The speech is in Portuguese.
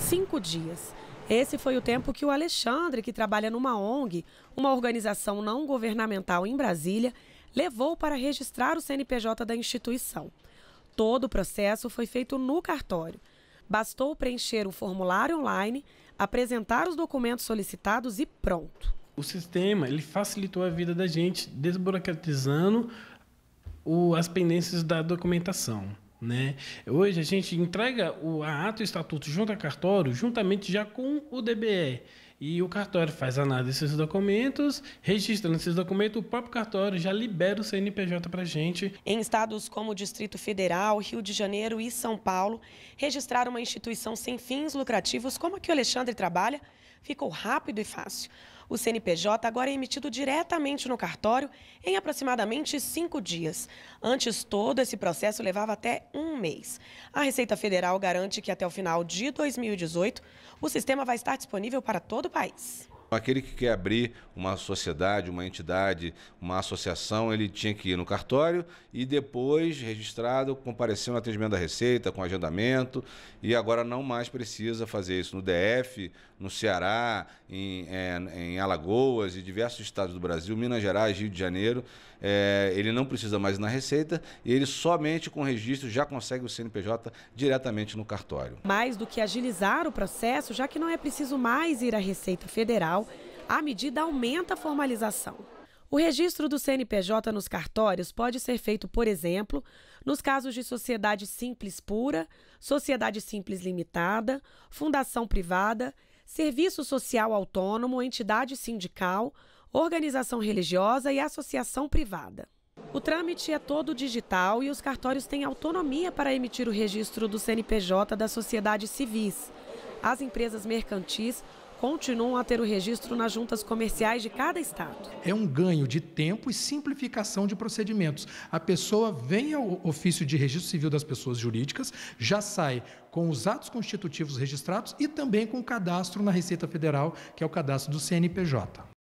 cinco dias. Esse foi o tempo que o Alexandre, que trabalha numa ONG, uma organização não governamental em Brasília, levou para registrar o CNPJ da instituição. Todo o processo foi feito no cartório. Bastou preencher o formulário online, apresentar os documentos solicitados e pronto. O sistema ele facilitou a vida da gente, desburocratizando o, as pendências da documentação. Né? Hoje a gente entrega o, ato estatuto junto a cartório, juntamente já com o DBE. E o cartório faz análise desses documentos, registrando esses documentos, o próprio cartório já libera o CNPJ para gente. Em estados como o Distrito Federal, Rio de Janeiro e São Paulo, registrar uma instituição sem fins lucrativos, como a que o Alexandre trabalha, ficou rápido e fácil. O CNPJ agora é emitido diretamente no cartório em aproximadamente cinco dias. Antes, todo esse processo levava até um mês. A Receita Federal garante que até o final de 2018 o sistema vai estar disponível para todo o país. Então, aquele que quer abrir uma sociedade, uma entidade, uma associação, ele tinha que ir no cartório e depois, registrado, comparecer no atendimento da Receita, com agendamento, e agora não mais precisa fazer isso no DF, no Ceará, em, é, em Alagoas e diversos estados do Brasil, Minas Gerais, Rio de Janeiro. É, ele não precisa mais ir na Receita e ele somente com registro já consegue o CNPJ diretamente no cartório. Mais do que agilizar o processo, já que não é preciso mais ir à Receita Federal Federal, a medida aumenta a formalização. O registro do CNPJ nos cartórios pode ser feito, por exemplo, nos casos de sociedade simples pura, sociedade simples limitada, fundação privada, serviço social autônomo, entidade sindical, organização religiosa e associação privada. O trâmite é todo digital e os cartórios têm autonomia para emitir o registro do CNPJ das sociedades civis. As empresas mercantis continuam a ter o registro nas juntas comerciais de cada estado. É um ganho de tempo e simplificação de procedimentos. A pessoa vem ao ofício de registro civil das pessoas jurídicas, já sai com os atos constitutivos registrados e também com o cadastro na Receita Federal, que é o cadastro do CNPJ.